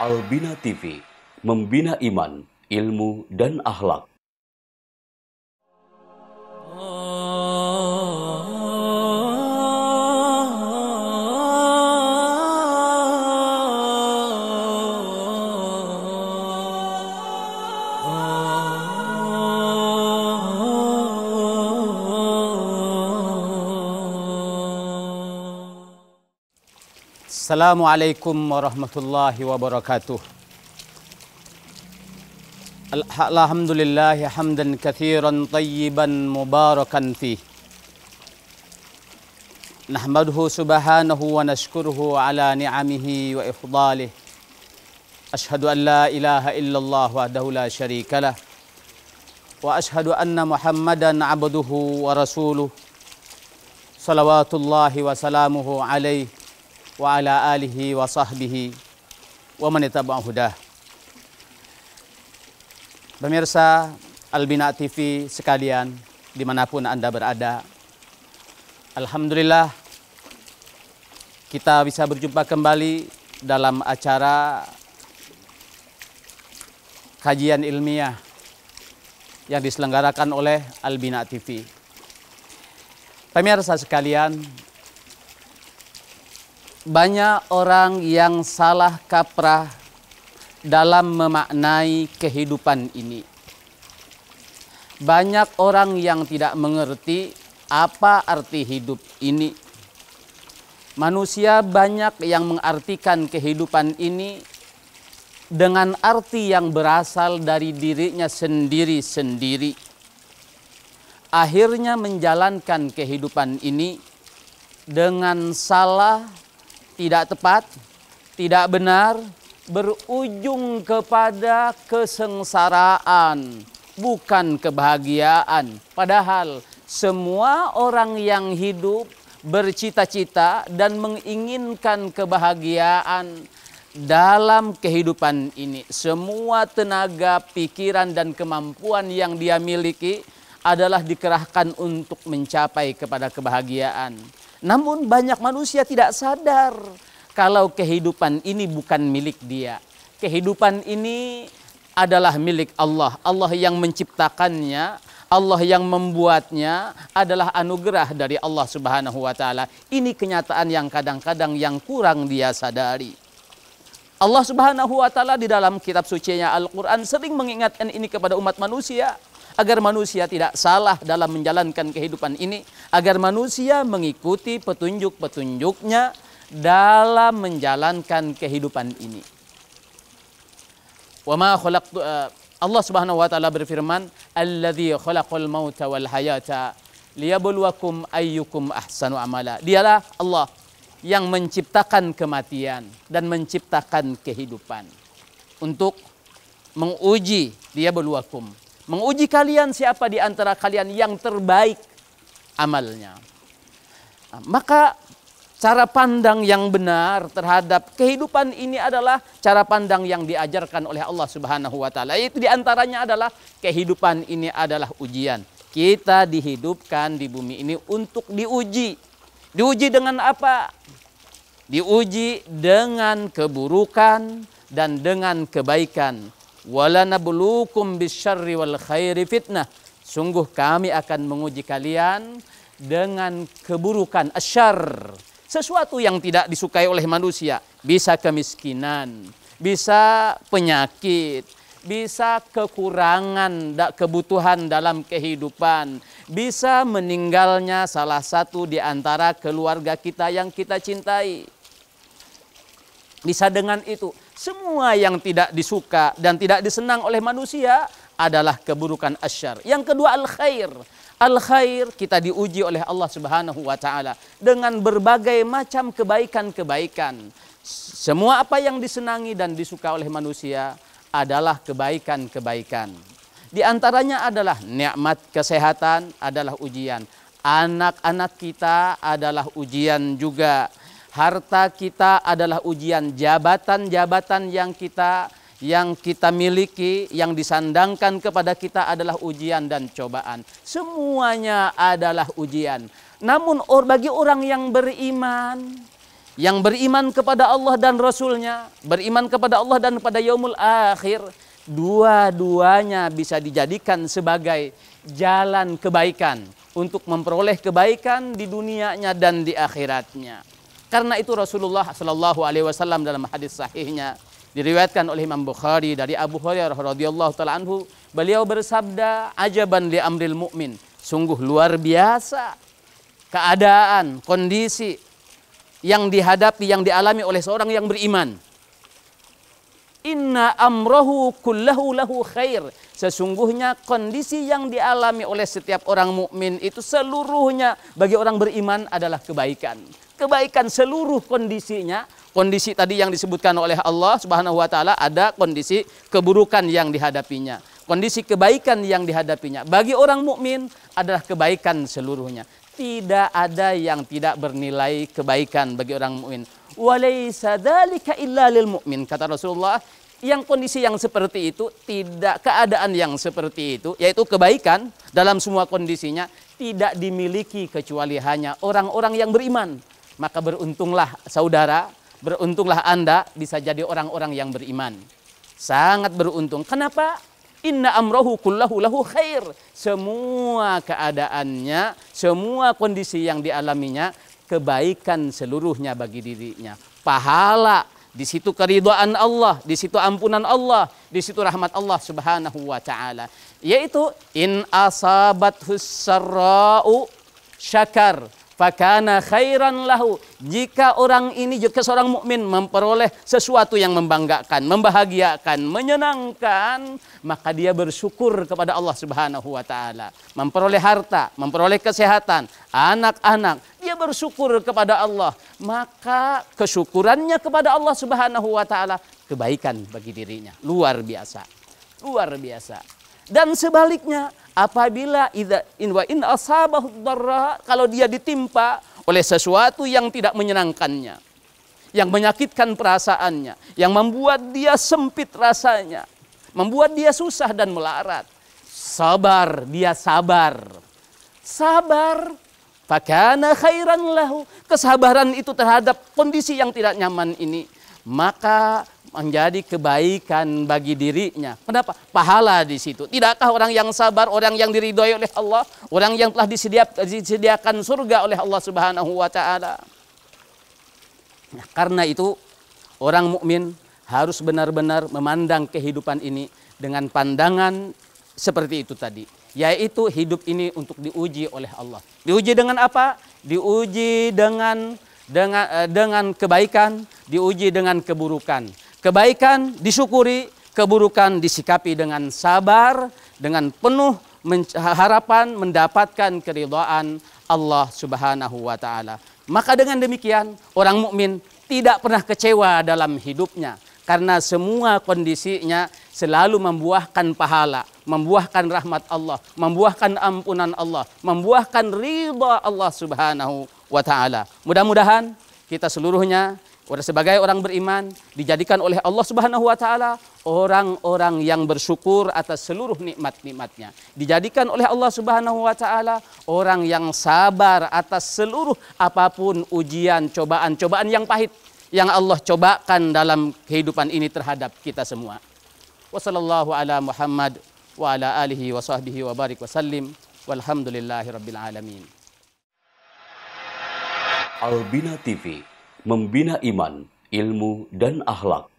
Albina TV, membina iman, ilmu, dan akhlak. السلام عليكم ورحمة الله وبركاته الحمد لله حمدا كثيرا طيبا مباركا فيه نحمده سبحانه ونشكره على نعمه وإفضاله أشهد أن لا إله إلا الله وحده لا شريك له وأشهد أن محمدا عبده ورسوله صلوات الله وسلامه عليه wa ala alihi wa sahbihi wa man Pemirsa Albina TV sekalian, dimanapun Anda berada, Alhamdulillah kita bisa berjumpa kembali dalam acara kajian ilmiah yang diselenggarakan oleh Albina TV. Pemirsa sekalian, banyak orang yang salah kaprah dalam memaknai kehidupan ini. Banyak orang yang tidak mengerti apa arti hidup ini. Manusia banyak yang mengartikan kehidupan ini dengan arti yang berasal dari dirinya sendiri-sendiri. Akhirnya menjalankan kehidupan ini dengan salah tidak tepat, tidak benar, berujung kepada kesengsaraan, bukan kebahagiaan. Padahal semua orang yang hidup bercita-cita dan menginginkan kebahagiaan dalam kehidupan ini. Semua tenaga, pikiran, dan kemampuan yang dia miliki adalah dikerahkan untuk mencapai kepada kebahagiaan. Namun banyak manusia tidak sadar kalau kehidupan ini bukan milik dia. Kehidupan ini adalah milik Allah. Allah yang menciptakannya, Allah yang membuatnya adalah anugerah dari Allah Subhanahu wa taala. Ini kenyataan yang kadang-kadang yang kurang dia sadari. Allah Subhanahu wa taala di dalam kitab sucinya Al-Qur'an sering mengingatkan ini kepada umat manusia agar manusia tidak salah dalam menjalankan kehidupan ini, agar manusia mengikuti petunjuk-petunjuknya dalam menjalankan kehidupan ini. Wa ma khalaqtu eh, Allah Subhanahu wa taala berfirman, "Allazi khalaqal mauta wal hayata liyabluwakum ayyukum ahsanu amala." Dialah Allah yang menciptakan kematian dan menciptakan kehidupan untuk menguji dia berluakum Menguji kalian siapa di antara kalian yang terbaik amalnya. Maka cara pandang yang benar terhadap kehidupan ini adalah cara pandang yang diajarkan oleh Allah Subhanahu wa taala. Itu di antaranya adalah kehidupan ini adalah ujian. Kita dihidupkan di bumi ini untuk diuji. Diuji dengan apa? Diuji dengan keburukan dan dengan kebaikan. Walanabulukum bisyarri wal khairi fitnah. Sungguh kami akan menguji kalian dengan keburukan asyar. Sesuatu yang tidak disukai oleh manusia. Bisa kemiskinan, bisa penyakit, bisa kekurangan kebutuhan dalam kehidupan, bisa meninggalnya salah satu di antara keluarga kita yang kita cintai. Bisa dengan itu, semua yang tidak disuka dan tidak disenang oleh manusia adalah keburukan asyar. Yang kedua al-khair. Al-khair kita diuji oleh Allah Subhanahu wa taala dengan berbagai macam kebaikan-kebaikan. Semua apa yang disenangi dan disuka oleh manusia adalah kebaikan-kebaikan. Di antaranya adalah nikmat kesehatan adalah ujian. Anak-anak kita adalah ujian juga harta kita adalah ujian jabatan-jabatan yang kita yang kita miliki, yang disandangkan kepada kita adalah ujian dan cobaan. Semuanya adalah ujian. Namun bagi orang yang beriman, yang beriman kepada Allah dan Rasulnya, beriman kepada Allah dan kepada yaumul akhir, dua-duanya bisa dijadikan sebagai jalan kebaikan untuk memperoleh kebaikan di dunianya dan di akhiratnya. Karena itu Rasulullah Shallallahu Alaihi Wasallam dalam hadis sahihnya diriwayatkan oleh Imam Bukhari dari Abu Hurairah radhiyallahu taala anhu, beliau bersabda, "Ajaban li amril mukmin." Sungguh luar biasa keadaan, kondisi yang dihadapi, yang dialami oleh seorang yang beriman. Inna amrohu kullahu lahu khair. Sesungguhnya kondisi yang dialami oleh setiap orang mukmin itu seluruhnya bagi orang beriman adalah kebaikan kebaikan seluruh kondisinya. Kondisi tadi yang disebutkan oleh Allah Subhanahu wa taala ada kondisi keburukan yang dihadapinya. Kondisi kebaikan yang dihadapinya bagi orang mukmin adalah kebaikan seluruhnya. Tidak ada yang tidak bernilai kebaikan bagi orang mukmin. walaisa dzalika illa lil mukmin kata Rasulullah yang kondisi yang seperti itu tidak keadaan yang seperti itu yaitu kebaikan dalam semua kondisinya tidak dimiliki kecuali hanya orang-orang yang beriman maka beruntunglah saudara, beruntunglah Anda bisa jadi orang-orang yang beriman. Sangat beruntung. Kenapa? Inna amrohu kullahu lahu khair. Semua keadaannya, semua kondisi yang dialaminya, kebaikan seluruhnya bagi dirinya. Pahala, di situ keridhaan Allah, di situ ampunan Allah, di situ rahmat Allah subhanahu wa ta'ala. Yaitu, in asabat husarra'u syakar Fakana khairan lahu. Jika orang ini jika seorang mukmin memperoleh sesuatu yang membanggakan, membahagiakan, menyenangkan, maka dia bersyukur kepada Allah Subhanahu wa taala. Memperoleh harta, memperoleh kesehatan, anak-anak, dia bersyukur kepada Allah, maka kesyukurannya kepada Allah Subhanahu wa taala kebaikan bagi dirinya. Luar biasa. Luar biasa. Dan sebaliknya, apabila idza in wa in asabahu dharra kalau dia ditimpa oleh sesuatu yang tidak menyenangkannya yang menyakitkan perasaannya yang membuat dia sempit rasanya membuat dia susah dan melarat sabar dia sabar sabar fakana khairan lahu kesabaran itu terhadap kondisi yang tidak nyaman ini maka menjadi kebaikan bagi dirinya. Kenapa? Pahala di situ. Tidakkah orang yang sabar, orang yang diridhoi oleh Allah, orang yang telah disediakan surga oleh Allah Subhanahu wa taala? Nah, karena itu orang mukmin harus benar-benar memandang kehidupan ini dengan pandangan seperti itu tadi, yaitu hidup ini untuk diuji oleh Allah. Diuji dengan apa? Diuji dengan dengan eh, dengan kebaikan, diuji dengan keburukan. Kebaikan disyukuri, keburukan disikapi dengan sabar, dengan penuh harapan mendapatkan keridhaan Allah Subhanahu wa taala. Maka dengan demikian orang mukmin tidak pernah kecewa dalam hidupnya karena semua kondisinya selalu membuahkan pahala, membuahkan rahmat Allah, membuahkan ampunan Allah, membuahkan riba Allah Subhanahu wa taala. Mudah-mudahan kita seluruhnya Orang sebagai orang beriman dijadikan oleh Allah Subhanahu wa taala orang-orang yang bersyukur atas seluruh nikmat-nikmatnya. Dijadikan oleh Allah Subhanahu wa taala orang yang sabar atas seluruh apapun ujian, cobaan-cobaan yang pahit yang Allah cobakan dalam kehidupan ini terhadap kita semua. Wassallallahu ala Muhammad wa ala alihi wa sahbihi wa barik wa sallim. Walhamdulillahirabbil alamin. Albina TV membina iman, ilmu, dan akhlak